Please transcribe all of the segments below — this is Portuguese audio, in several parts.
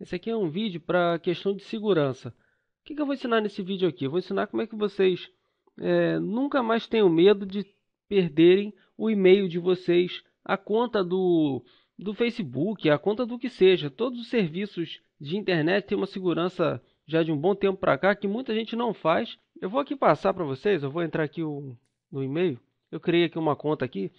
Esse aqui é um vídeo para questão de segurança. O que, que, eu vou ensinar nesse vídeo aqui? Eu vou ensinar como é que vocês é, nunca mais tenham medo de perderem o e-mail de vocês, a conta do, do Facebook, a conta do que seja. Todos os serviços de internet têm uma segurança já de um bom tempo para cá que muita gente não faz. Eu vou aqui passar para vocês, eu vou entrar aqui o, no e-mail. Eu criei aqui uma conta aqui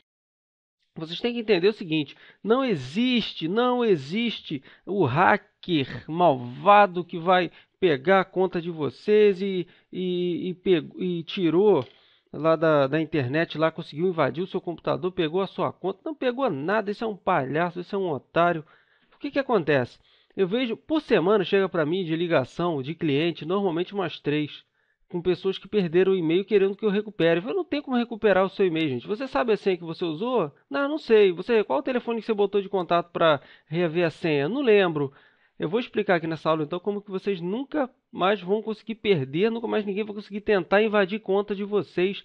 vocês têm que entender o seguinte: não existe, não existe o hacker malvado que vai pegar a conta de vocês e, e, e, pegou, e tirou lá da, da, internet, lá conseguiu invadir o seu computador, pegou a sua conta, não pegou nada. isso é um palhaço, isso é um otário. O que, que acontece? Eu vejo por semana chega para mim de ligação de cliente, normalmente umas três com pessoas que perderam o e-mail querendo que eu recupere. Eu não tenho como recuperar o seu e-mail, gente. Você sabe a senha que você usou? Não, não sei. Você, qual o telefone que você botou de contato para reaver a senha? Não lembro. Eu vou explicar aqui nessa aula então como que vocês nunca mais vão conseguir perder, nunca mais ninguém vai conseguir tentar invadir conta de vocês.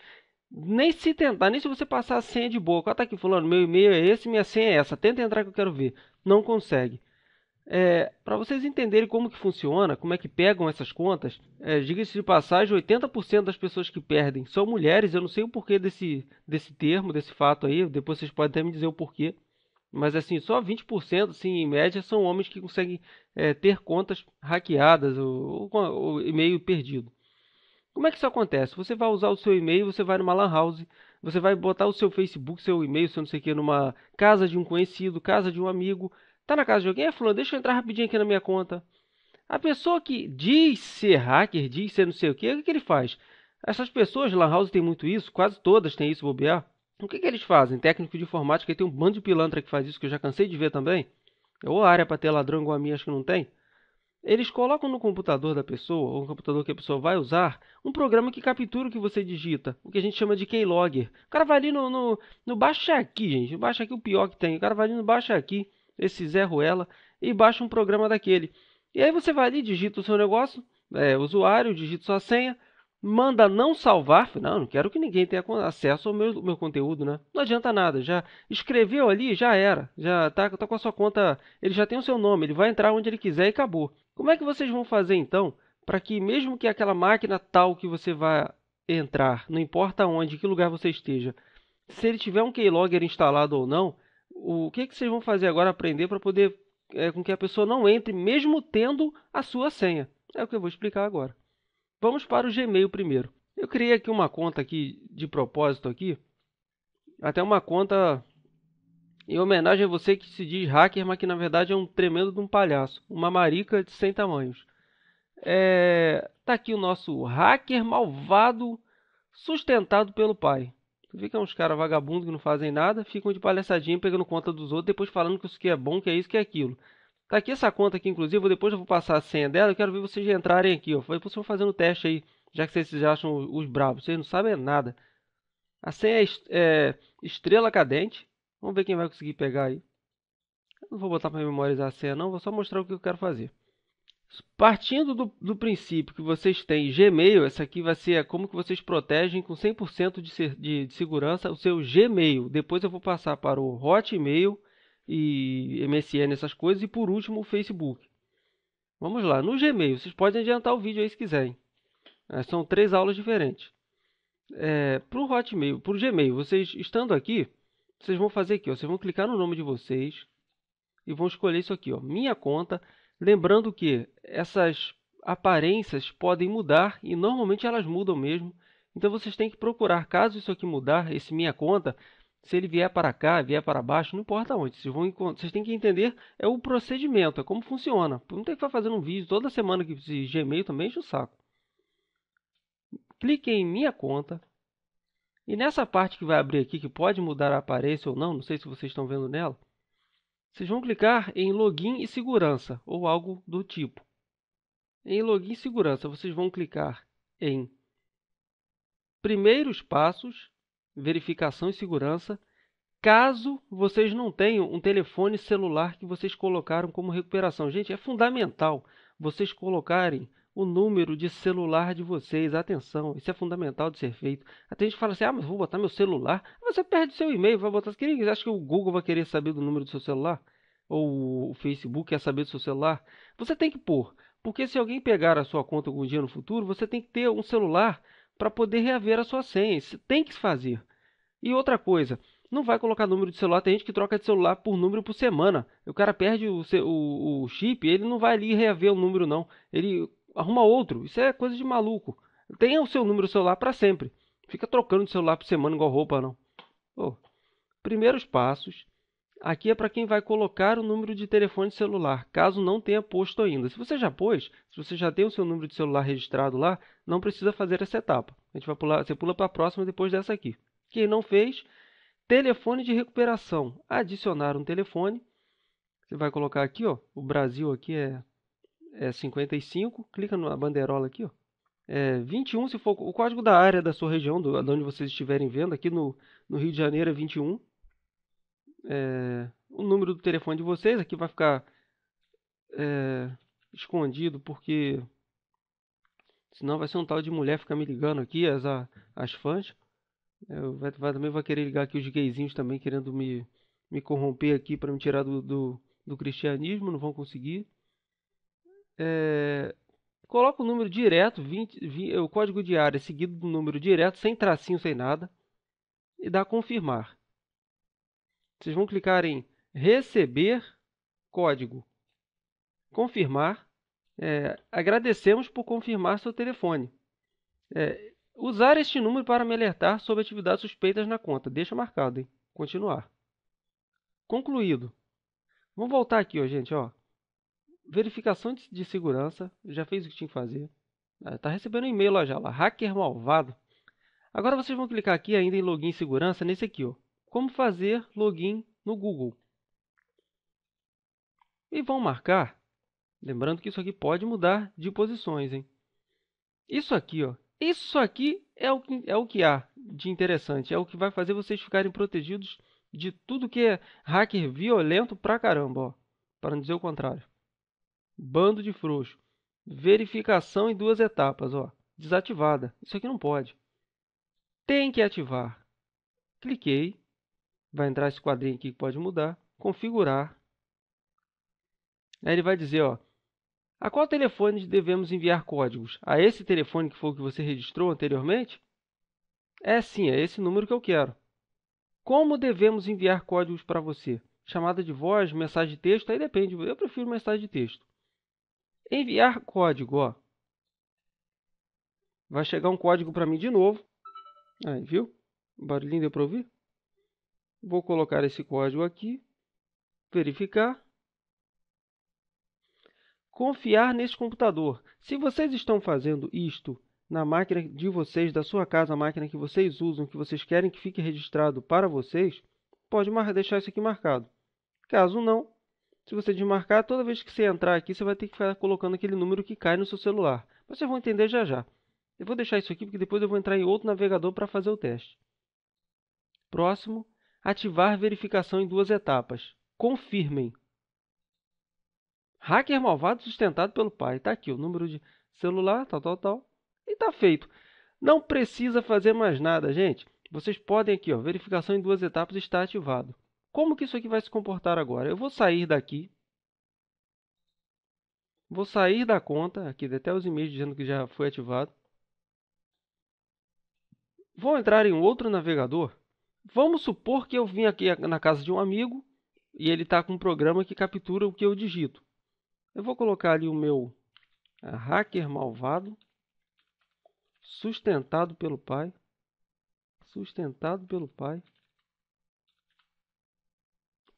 Nem se tentar, nem se você passar a senha de boca. Ah, tá aqui falando, meu e-mail é esse, minha senha é essa. Tenta entrar que eu quero ver. Não consegue. É, para vocês entenderem como que funciona, como é que pegam essas contas, é, diga-se de passagem, 80% das pessoas que perdem são mulheres. Eu não sei o porquê desse, desse termo, desse fato aí, depois vocês podem até me dizer o porquê. Mas assim, só 20% assim, em média são homens que conseguem é, ter contas hackeadas ou, ou, ou e-mail perdido. Como é que isso acontece? Você vai usar o seu e-mail, você vai numa lan house, você vai botar o seu Facebook, seu e-mail, seu não sei o que, numa casa de um conhecido, casa de um amigo, Tá na casa de alguém? É, fulano, deixa eu entrar rapidinho aqui na minha conta. A pessoa que diz ser hacker, diz ser não sei o que, o que, que ele faz? Essas pessoas, Lan House tem muito isso, quase todas têm isso, bobear. O que, que eles fazem? Técnico de informática, aí tem um bando de pilantra que faz isso, que eu já cansei de ver também. Ou é área para ter ladrão igual a minha, acho que não tem. Eles colocam no computador da pessoa, ou no computador que a pessoa vai usar, um programa que captura o que você digita, o que a gente chama de keylogger. O cara vai ali no, no, no baixa aqui, gente, baixa aqui o pior que tem. O cara vai ali no baixa aqui esse Zé Ruela, e baixa um programa daquele. E aí você vai ali, digita o seu negócio, é, usuário, digita sua senha, manda não salvar, não, não quero que ninguém tenha acesso ao meu, meu conteúdo, né? Não adianta nada, já escreveu ali, já era, já tá, tá com a sua conta, ele já tem o seu nome, ele vai entrar onde ele quiser e acabou. Como é que vocês vão fazer então para que mesmo que aquela máquina tal que você vai entrar, não importa onde, que lugar você esteja, se ele tiver um keylogger instalado ou não, o que, que vocês vão fazer agora aprender para poder é, com que a pessoa não entre, mesmo tendo a sua senha? É o que eu vou explicar agora. Vamos para o Gmail primeiro. Eu criei aqui uma conta aqui de propósito aqui, até uma conta em homenagem a você que se diz hacker, mas que na verdade é um tremendo de um palhaço, uma marica de 100 tamanhos. É, tá aqui o nosso hacker malvado sustentado pelo pai. Ficam vê que é uns caras vagabundos que não fazem nada, ficam de palhaçadinha pegando conta dos outros, depois falando que isso que é bom, que é isso, que é aquilo. Tá aqui essa conta aqui, inclusive, depois eu vou passar a senha dela, eu quero ver vocês entrarem aqui, ó. Vocês vão fazendo teste aí, já que vocês acham os bravos, vocês não sabem nada. A senha é, é, estrela cadente. Vamos ver quem vai conseguir pegar aí. Eu não vou botar para memorizar a senha não, vou só mostrar o que eu quero fazer. Partindo do, do, princípio que vocês têm Gmail, essa aqui vai ser como que vocês protegem com 100% de, de, de, segurança o seu Gmail. Depois eu vou passar para o Hotmail e MSN, essas coisas. E por último, o Facebook. Vamos lá, no Gmail, vocês podem adiantar o vídeo aí se quiserem. É, são três aulas diferentes. É, para o Hotmail, para o Gmail, vocês estando aqui, vocês vão fazer aqui, ó, vocês vão clicar no nome de vocês e vão escolher isso aqui, ó, minha conta. Lembrando que essas aparências podem mudar e normalmente elas mudam mesmo. Então vocês têm que procurar, caso isso aqui mudar, esse minha conta, se ele vier para cá, vier para baixo, não importa onde. Vocês, vão, vocês têm que entender é o procedimento, é como funciona. Não tem que ficar fazendo um vídeo toda semana que se Gmail também enche o saco. Clique em minha conta. E nessa parte que vai abrir aqui, que pode mudar a aparência ou não, não sei se vocês estão vendo nela. Vocês vão clicar em login e segurança ou algo do tipo. Em login e segurança, vocês vão clicar em primeiros passos, verificação e segurança, caso vocês não tenham um telefone celular que vocês colocaram como recuperação. Gente, é fundamental vocês colocarem o número de celular de vocês. Atenção, isso é fundamental de ser feito. Até a gente fala assim, ah, mas vou botar meu celular. Você perde seu e-mail, vai botar... Você assim, acha que o Google vai querer saber do número do seu celular? Ou o Facebook quer saber do seu celular? Você tem que pôr. Porque se alguém pegar a sua conta algum dia no futuro, você tem que ter um celular para poder reaver a sua senha. Isso tem que se fazer. E outra coisa, não vai colocar número de celular. Tem gente que troca de celular por número por semana. O cara perde o, o, o chip, ele não vai ali reaver o número, não. Ele arruma outro. Isso é coisa de maluco. Tenha o seu número celular para sempre. Fica trocando de celular por semana igual roupa, não. Oh. Primeiros passos. Aqui é para quem vai colocar o número de telefone celular, caso não tenha posto ainda. Se você já pôs, se você já tem o seu número de celular registrado lá, não precisa fazer essa etapa. A gente vai pular, você pula para a próxima depois dessa aqui. Quem não fez, telefone de recuperação. Adicionar um telefone. Você vai colocar aqui, ó, o Brasil aqui é é 55, clica na banderola aqui, ó. É 21 se for o código da área da sua região, do, de onde vocês estiverem vendo, aqui no, no Rio de Janeiro é 21. É, o número do telefone de vocês, aqui vai ficar é, escondido, porque senão vai ser um tal de mulher ficar me ligando aqui, as, as fãs. É, vai, vai, também vai querer ligar aqui os gayzinhos também, querendo me, me corromper aqui para me tirar do, do, do cristianismo, não vão conseguir é, coloca o número direto, 20, 20, o código de área seguido do número direto, sem tracinho, sem nada, e dá confirmar. Vocês vão clicar em receber código, confirmar, é, agradecemos por confirmar seu telefone. É, usar este número para me alertar sobre atividades suspeitas na conta. Deixa marcado, hein? Continuar. Concluído. Vamos voltar aqui, ó, gente, ó verificação de segurança, já fez o que tinha que fazer. Está ah, recebendo um e-mail lá já, lá, hacker malvado. Agora vocês vão clicar aqui ainda em login e segurança, nesse aqui, ó. Como fazer login no Google. E vão marcar, lembrando que isso aqui pode mudar de posições, hein? Isso aqui, ó. Isso aqui é o que, é o que há de interessante, é o que vai fazer vocês ficarem protegidos de tudo que é hacker violento pra caramba, ó. Para não dizer o contrário. Bando de frouxo. Verificação em duas etapas, ó. Desativada. Isso aqui não pode. Tem que ativar. Cliquei. Vai entrar esse quadrinho aqui que pode mudar. Configurar. Aí ele vai dizer, ó. A qual telefone devemos enviar códigos? A esse telefone que foi o que você registrou anteriormente? É sim, é esse número que eu quero. Como devemos enviar códigos para você? Chamada de voz, mensagem de texto, aí depende. Eu prefiro mensagem de texto. Enviar código, ó. Vai chegar um código para mim de novo. Aí, viu? O barulhinho deu para ouvir? Vou colocar esse código aqui. Verificar. Confiar nesse computador. Se vocês estão fazendo isto na máquina de vocês, da sua casa, a máquina que vocês usam, que vocês querem que fique registrado para vocês, pode deixar isso aqui marcado. Caso não, se você desmarcar, toda vez que você entrar aqui, você vai ter que ficar colocando aquele número que cai no seu celular. Mas vocês vão entender já já. Eu vou deixar isso aqui porque depois eu vou entrar em outro navegador para fazer o teste. Próximo, ativar verificação em duas etapas. Confirmem. Hacker malvado sustentado pelo pai. Está aqui o número de celular, tal, tal, tal. E está feito. Não precisa fazer mais nada, gente. Vocês podem aqui, ó, verificação em duas etapas está ativado. Como que isso aqui vai se comportar agora? Eu vou sair daqui. Vou sair da conta. Aqui até os e-mails dizendo que já foi ativado. Vou entrar em outro navegador. Vamos supor que eu vim aqui na casa de um amigo e ele está com um programa que captura o que eu digito. Eu vou colocar ali o meu é, hacker malvado, sustentado pelo pai, sustentado pelo pai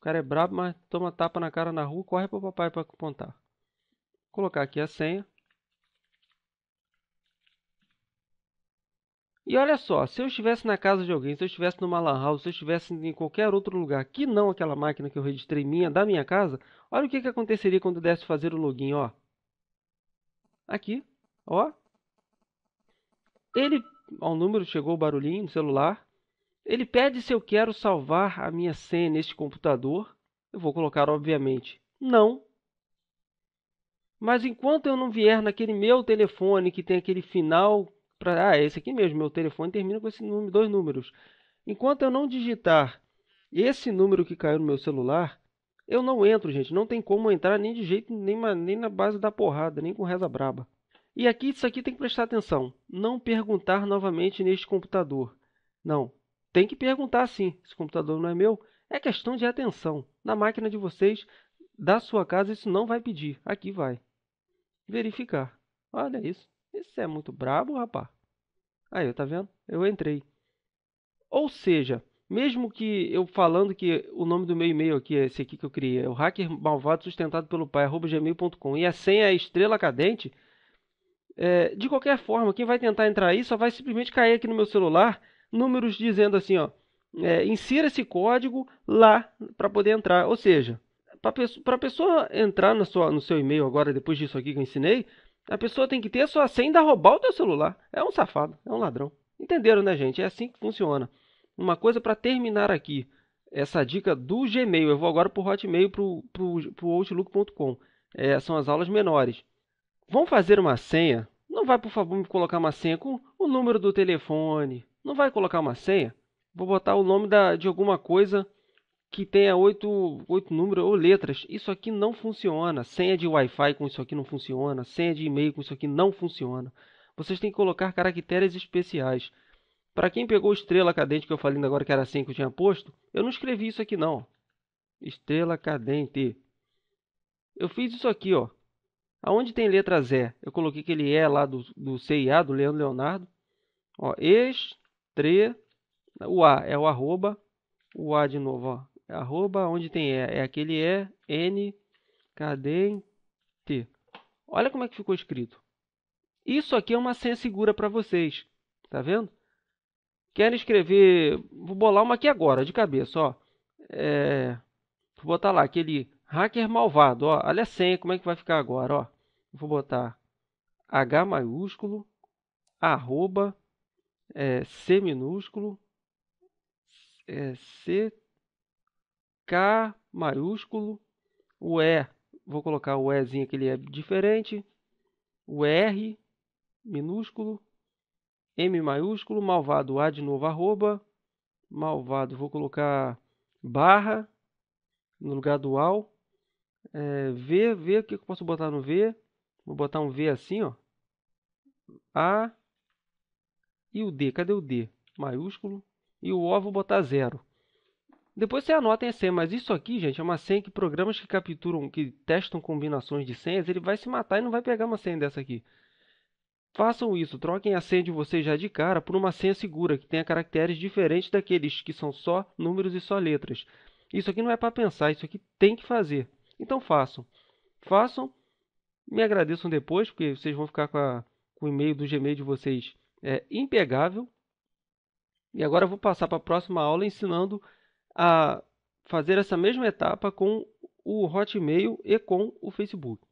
cara é brabo, mas toma tapa na cara na rua, corre pro papai para contar. Vou colocar aqui a senha. E olha só, se eu estivesse na casa de alguém, se eu estivesse numa lan house, se eu estivesse em qualquer outro lugar que não aquela máquina que eu registrei minha, da minha casa, olha o que, que aconteceria quando eu desse fazer o login, ó. Aqui, ó. Ele, ao número, chegou o barulhinho no celular. Ele pede se eu quero salvar a minha senha neste computador. Eu vou colocar, obviamente, não. Mas enquanto eu não vier naquele meu telefone que tem aquele final. Pra, ah, é esse aqui mesmo, meu telefone termina com esse número, dois números. Enquanto eu não digitar esse número que caiu no meu celular, eu não entro, gente. Não tem como entrar nem de jeito, nem, nem na base da porrada, nem com reza braba. E aqui, isso aqui tem que prestar atenção. Não perguntar novamente neste computador. Não, tem que perguntar sim. Esse computador não é meu. É questão de atenção. Na máquina de vocês, da sua casa, isso não vai pedir. Aqui vai. Verificar. Olha isso. Isso é muito brabo, rapaz. Aí, tá vendo? Eu entrei. Ou seja, mesmo que eu falando que o nome do meu e-mail aqui é esse aqui que eu criei, é o hacker malvado sustentado pelo pai, gmail.com, e a senha é estrela cadente, é, de qualquer forma, quem vai tentar entrar aí só vai simplesmente cair aqui no meu celular números dizendo assim, ó, é, insira esse código lá para poder entrar. Ou seja, para a pessoa entrar no, sua, no seu e-mail agora, depois disso aqui que eu ensinei, a pessoa tem que ter a sua senha roubar o teu celular. É um safado, é um ladrão. Entenderam, né, gente? É assim que funciona. Uma coisa para terminar aqui, essa dica do Gmail. Eu vou agora para o Hotmail, para o Outlook.com. É, são as aulas menores. Vão fazer uma senha? Não vai, por favor, me colocar uma senha com o número do telefone, não vai colocar uma senha? Vou botar o nome da, de alguma coisa que tenha oito, oito números ou letras. Isso aqui não funciona. Senha de Wi-Fi com isso aqui não funciona. Senha de e-mail com isso aqui não funciona. Vocês têm que colocar caracteres especiais. Para quem pegou estrela cadente que eu falei agora que era assim que eu tinha posto, eu não escrevi isso aqui não. Estrela cadente. Eu fiz isso aqui, ó. Aonde tem letra Z, eu coloquei que ele é lá do, do CIA, do Leandro Leonardo. Ó, ex, tre, o A é o arroba, o A de novo, ó, é arroba, onde tem E, é aquele E, N, cadê, T. Olha como é que ficou escrito. Isso aqui é uma senha segura para vocês, tá vendo? Querem escrever, vou bolar uma aqui agora, de cabeça, ó. É, vou botar lá aquele hacker malvado, ó. Olha a senha, como é que vai ficar agora, ó. Vou botar H maiúsculo, arroba, é, C minúsculo, é, C, K maiúsculo, o E, vou colocar o Ezinho que ele é diferente, o R minúsculo, M maiúsculo, malvado A de novo, arroba, malvado, vou colocar barra no lugar do AL, é, V, V, o que eu posso botar no V? Vou botar um V assim, ó, A, e o D, cadê o D? Maiúsculo, e o O vou botar zero. Depois você anota em senha, mas isso aqui, gente, é uma senha que programas que capturam, que testam combinações de senhas, ele vai se matar e não vai pegar uma senha dessa aqui. Façam isso, troquem a senha de vocês já de cara por uma senha segura, que tenha caracteres diferentes daqueles que são só números e só letras. Isso aqui não é para pensar, isso aqui tem que fazer. Então façam. Façam, me agradeçam depois, porque vocês vão ficar com, a, com o e-mail do Gmail de vocês é, impegável. E agora eu vou passar para a próxima aula ensinando a fazer essa mesma etapa com o Hotmail e com o Facebook.